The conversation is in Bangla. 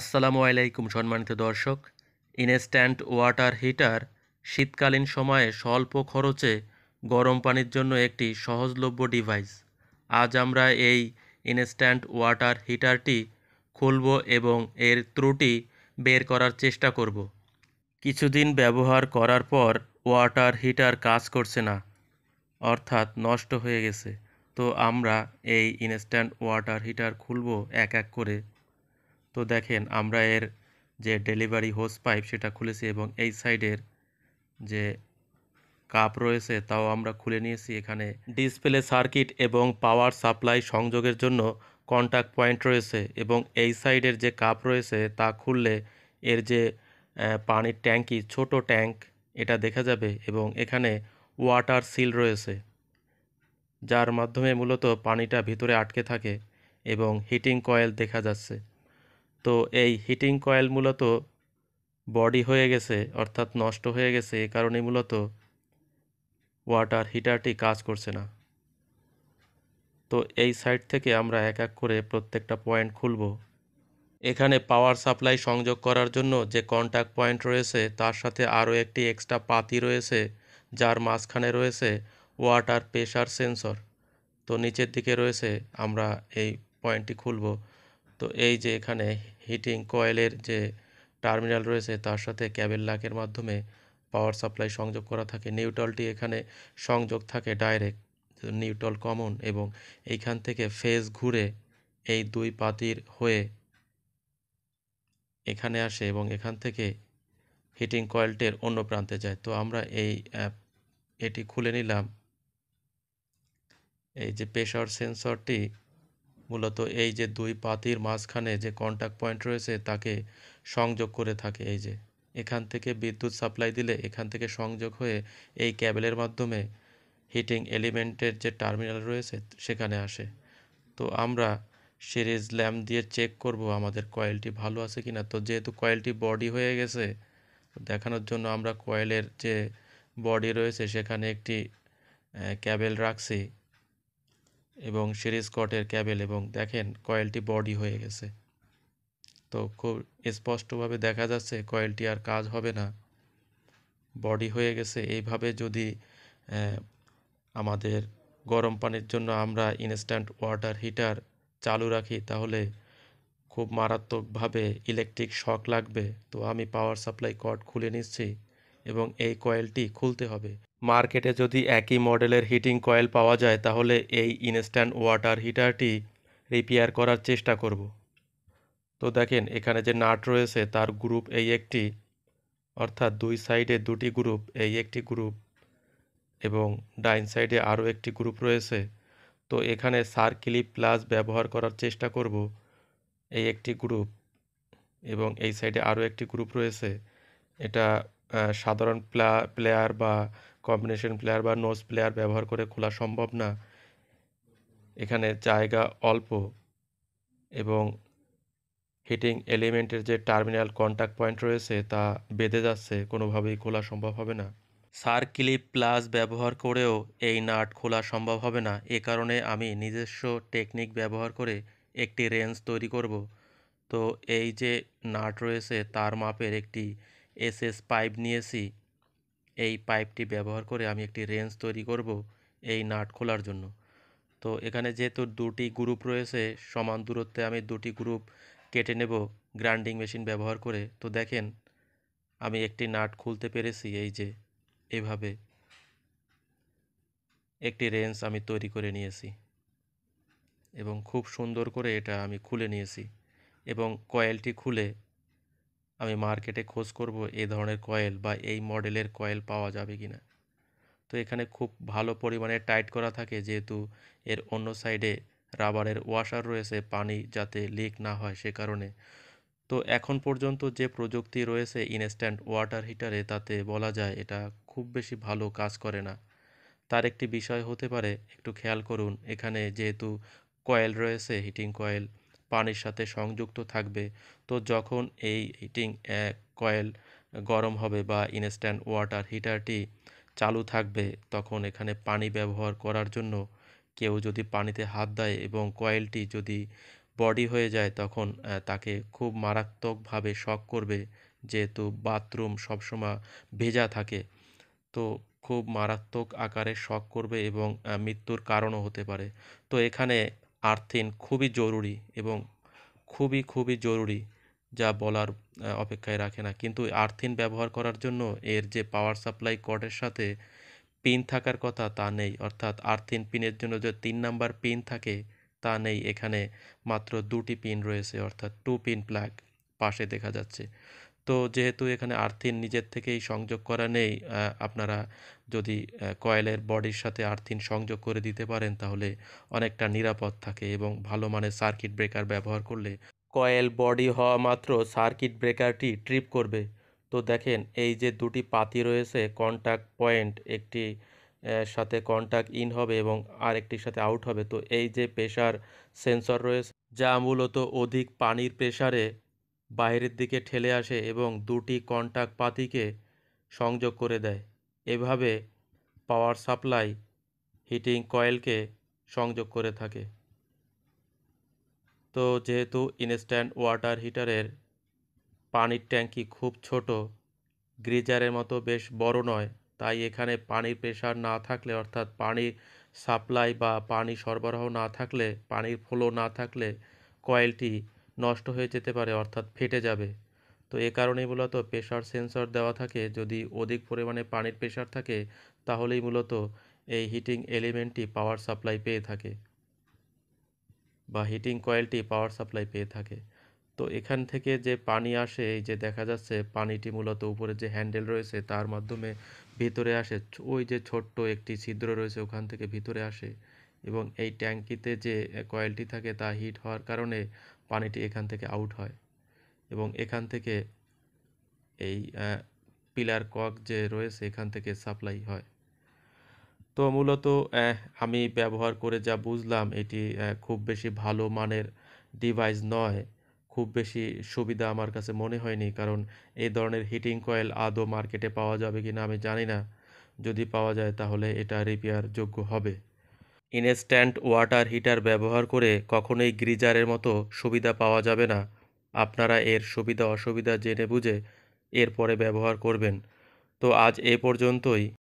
আসসালামু আলাইকুম সম্মানিত দর্শক ইনস্ট্যান্ট ওয়াটার হিটার শীতকালীন সময়ে স্বল্প খরচে গরম পানির জন্য একটি সহজলভ্য ডিভাইস আজ আমরা এই ইনস্ট্যান্ট ওয়াটার হিটারটি খুলব এবং এর ত্রুটি বের করার চেষ্টা করব কিছুদিন ব্যবহার করার পর ওয়াটার হিটার কাজ করছে না অর্থাৎ নষ্ট হয়ে গেছে তো আমরা এই ইনস্ট্যান্ট ওয়াটার হিটার খুলব এক এক করে তো দেখেন আমরা এর যে ডেলিভারি হোস পাইপ সেটা খুলেছি এবং এই সাইডের যে কাপ রয়েছে তাও আমরা খুলে নিয়েছি এখানে ডিসপ্লে সার্কিট এবং পাওয়ার সাপ্লাই সংযোগের জন্য কন্ট্যাক্ট পয়েন্ট রয়েছে এবং এই সাইডের যে কাপ রয়েছে তা খুললে এর যে পানির ট্যাঙ্কি ছোট ট্যাঙ্ক এটা দেখা যাবে এবং এখানে ওয়াটার সিল রয়েছে যার মাধ্যমে মূলত পানিটা ভিতরে আটকে থাকে এবং হিটিং কয়েল দেখা যাচ্ছে তো এই হিটিং কয়েল মূলত বডি হয়ে গেছে অর্থাৎ নষ্ট হয়ে গেছে এ কারণে মূলত ওয়াটার হিটারটি কাজ করছে না তো এই সাইড থেকে আমরা এক এক করে প্রত্যেকটা পয়েন্ট খুলব এখানে পাওয়ার সাপ্লাই সংযোগ করার জন্য যে কন্ট্যাক্ট পয়েন্ট রয়েছে তার সাথে আরও একটি এক্সট্রা পাতি রয়েছে যার মাঝখানে রয়েছে ওয়াটার প্রেশার সেন্সর তো নিচের দিকে রয়েছে আমরা এই পয়েন্টটি খুলব তো এই যে এখানে হিটিং কয়েলের যে টার্মিনাল রয়েছে তার সাথে ক্যাবেল লাকের মাধ্যমে পাওয়ার সাপ্লাই সংযোগ করা থাকে নিউট্রলটি এখানে সংযোগ থাকে ডাইরেক্ট নিউট্রল কমন এবং এইখান থেকে ফেজ ঘুরে এই দুই পাতির হয়ে এখানে আসে এবং এখান থেকে হিটিং কয়েলটের অন্য প্রান্তে যায় তো আমরা এই অ্যাপ এটি খুলে নিলাম এই যে প্রেশার সেন্সরটি মূলত এই যে দুই পাতির মাঝখানে যে কন্ট্যাক্ট পয়েন্ট রয়েছে তাকে সংযোগ করে থাকে এই যে এখান থেকে বিদ্যুৎ সাপ্লাই দিলে এখান থেকে সংযোগ হয়ে এই ক্যাবেলের মাধ্যমে হিটিং এলিমেন্টের যে টার্মিনাল রয়েছে সেখানে আসে তো আমরা সিরিজ ল্যাম্প দিয়ে চেক করব আমাদের কয়েলটি ভালো আছে কি না তো যেহেতু কয়েলটি বডি হয়ে গেছে দেখানোর জন্য আমরা কয়েলের যে বডি রয়েছে সেখানে একটি ক্যাবেল রাখছি এবং সিরিজ স্কটের ক্যাবেল এবং দেখেন কয়েলটি বডি হয়ে গেছে তো খুব স্পষ্টভাবে দেখা যাচ্ছে কয়েলটি আর কাজ হবে না বডি হয়ে গেছে এইভাবে যদি আমাদের গরম পানির জন্য আমরা ইনস্ট্যান্ট ওয়াটার হিটার চালু রাখি তাহলে খুব মারাত্মকভাবে ইলেকট্রিক শক লাগবে তো আমি পাওয়ার সাপ্লাই কর্ড খুলে নিচ্ছি এবং এই কয়েলটি খুলতে হবে মার্কেটে যদি একই মডেলের হিটিং কয়েল পাওয়া যায় তাহলে এই ইনস্ট্যান্ট ওয়াটার হিটারটি রিপেয়ার করার চেষ্টা করব তো দেখেন এখানে যে নাট রয়েছে তার গ্রুপ এই একটি অর্থাৎ দুই সাইডে দুটি গ্রুপ এই একটি গ্রুপ এবং ডাইন সাইডে আরও একটি গ্রুপ রয়েছে তো এখানে সার্কিলি প্লাস ব্যবহার করার চেষ্টা করব এই একটি গ্রুপ এবং এই সাইডে আরও একটি গ্রুপ রয়েছে এটা সাধারণ প্লেয়ার বা কম্বিনেশন প্লেয়ার বা নোজ প্লেয়ার ব্যবহার করে খোলা সম্ভব না এখানে জায়গা অল্প এবং হিটিং এলিমেন্টের যে টার্মিনাল কন্ট্যাক্ট পয়েন্ট রয়েছে তা বেঁধে যাচ্ছে কোনোভাবেই খোলা সম্ভব হবে না সার্কিলিপ প্লাস ব্যবহার করেও এই নাট খোলা সম্ভব হবে না এ কারণে আমি নিজস্ব টেকনিক ব্যবহার করে একটি রেঞ্জ তৈরি করব তো এই যে নাট রয়েছে তার মাপের একটি এসএস পাইপ নিয়েছি এই পাইপটি ব্যবহার করে আমি একটি রেঞ্জ তৈরি করব এই নাট খোলার জন্য তো এখানে যেহেতু দুটি গ্রুপ রয়েছে সমান দূরত্বে আমি দুটি গ্রুপ কেটে নেব গ্রাইন্ডিং মেশিন ব্যবহার করে তো দেখেন আমি একটি নাট খুলতে পেরেছি এই যে এভাবে একটি রেঞ্জ আমি তৈরি করে নিয়েছি এবং খুব সুন্দর করে এটা আমি খুলে নিয়েছি এবং কয়েলটি খুলে আমি মার্কেটে খোঁজ করব এ ধরনের কয়েল বা এই মডেলের কয়েল পাওয়া যাবে কি না তো এখানে খুব ভালো পরিমাণে টাইট করা থাকে যেহেতু এর অন্য সাইডে রাবারের ওয়াশার রয়েছে পানি যাতে লিক না হয় সে কারণে তো এখন পর্যন্ত যে প্রযুক্তি রয়েছে ইনস্ট্যান্ট ওয়াটার হিটারে তাতে বলা যায় এটা খুব বেশি ভালো কাজ করে না তার একটি বিষয় হতে পারে একটু খেয়াল করুন এখানে যেহেতু কয়েল রয়েছে হিটিং কয়েল পানির সাথে সংযুক্ত থাকবে তো যখন এই হিটিং কয়েল গরম হবে বা ইনস্ট্যান্ট ওয়াটার হিটারটি চালু থাকবে তখন এখানে পানি ব্যবহার করার জন্য কেউ যদি পানিতে হাত দেয় এবং কয়েলটি যদি বডি হয়ে যায় তখন তাকে খুব মারাত্মকভাবে শখ করবে যেহেতু বাথরুম সবসময় ভেজা থাকে তো খুব মারাত্মক আকারে শখ করবে এবং মৃত্যুর কারণও হতে পারে তো এখানে আর্থিন খুবই জরুরি এবং খুবই খুবই জরুরি যা বলার অপেক্ষায় রাখে না কিন্তু আর্থিন ব্যবহার করার জন্য এর যে পাওয়ার সাপ্লাই কর্ডের সাথে পিন থাকার কথা তা নেই অর্থাৎ আর্থিন পিনের জন্য যে তিন নাম্বার পিন থাকে তা নেই এখানে মাত্র দুটি পিন রয়েছে অর্থাৎ টু পিন প্লাগ পাশে দেখা যাচ্ছে তো যেহেতু এখানে আর্থিন নিজের থেকেই সংযোগ করা নেই আপনারা যদি কয়েলের বডির সাথে আর্থিন সংযোগ করে দিতে পারেন তাহলে অনেকটা নিরাপদ থাকে এবং ভালো মানের সার্কিট ব্রেকার ব্যবহার করলে কয়েল বডি হওয়া মাত্র সার্কিট ব্রেকারটি ট্রিপ করবে তো দেখেন এই যে দুটি পাতি রয়েছে কন্ট্যাক্ট পয়েন্ট একটি সাথে কন্ট্যাক্ট ইন হবে এবং আরেকটির সাথে আউট হবে তো এই যে প্রেশার সেন্সর রয়েছে যা মূলত অধিক পানির প্রেশারে বাইরের দিকে ঠেলে আসে এবং দুটি কন্টাক্ট পাতিকে সংযোগ করে দেয় এভাবে পাওয়ার সাপ্লাই হিটিং কয়েলকে সংযোগ করে থাকে তো যেহেতু ইনস্ট্যান্ট ওয়াটার হিটারের পানির ট্যাঙ্কি খুব ছোট গ্রিজারের মতো বেশ বড় নয় তাই এখানে পানির প্রেশার না থাকলে অর্থাৎ পানির সাপ্লাই বা পানি সরবরাহ না থাকলে পানির ফ্লো না থাকলে কয়েলটি নষ্ট হয়ে যেতে পারে অর্থাৎ ফেটে যাবে তো এ কারণেই মূলত প্রেশার সেন্সর দেওয়া থাকে যদি অধিক পরিমাণে পানির প্রেশার থাকে তাহলেই মূলত এই হিটিং এলিমেন্টটি পাওয়ার সাপ্লাই পেয়ে থাকে বা হিটিং কয়েলটি পাওয়ার সাপ্লাই পেয়ে থাকে তো এখান থেকে যে পানি আসে এই যে দেখা যাচ্ছে পানিটি মূলত উপরে যে হ্যান্ডেল রয়েছে তার মাধ্যমে ভিতরে আসে ওই যে ছোট্ট একটি ছিদ্র রয়েছে ওখান থেকে ভিতরে আসে এবং এই ট্যাঙ্কিতে যে কয়েলটি থাকে তা হিট হওয়ার কারণে পানিটি এখান থেকে আউট হয় এবং এখান থেকে এই পিলার কক যে রয়েছে এখান থেকে সাপ্লাই হয় তো মূলত আমি ব্যবহার করে যা বুঝলাম এটি খুব বেশি ভালো মানের ডিভাইস নয় খুব বেশি সুবিধা আমার কাছে মনে হয়নি কারণ এই ধরনের হিটিং কয়েল আদৌ মার্কেটে পাওয়া যাবে কি না আমি জানি না যদি পাওয়া যায় তাহলে এটা রিপেয়ার যোগ্য হবে ইনস্ট্যান্ট ওয়াটার হিটার ব্যবহার করে কখনোই গ্রিজারের মতো সুবিধা পাওয়া যাবে না আপনারা এর সুবিধা অসুবিধা জেনে বুঝে এরপরে ব্যবহার করবেন তো আজ এ পর্যন্তই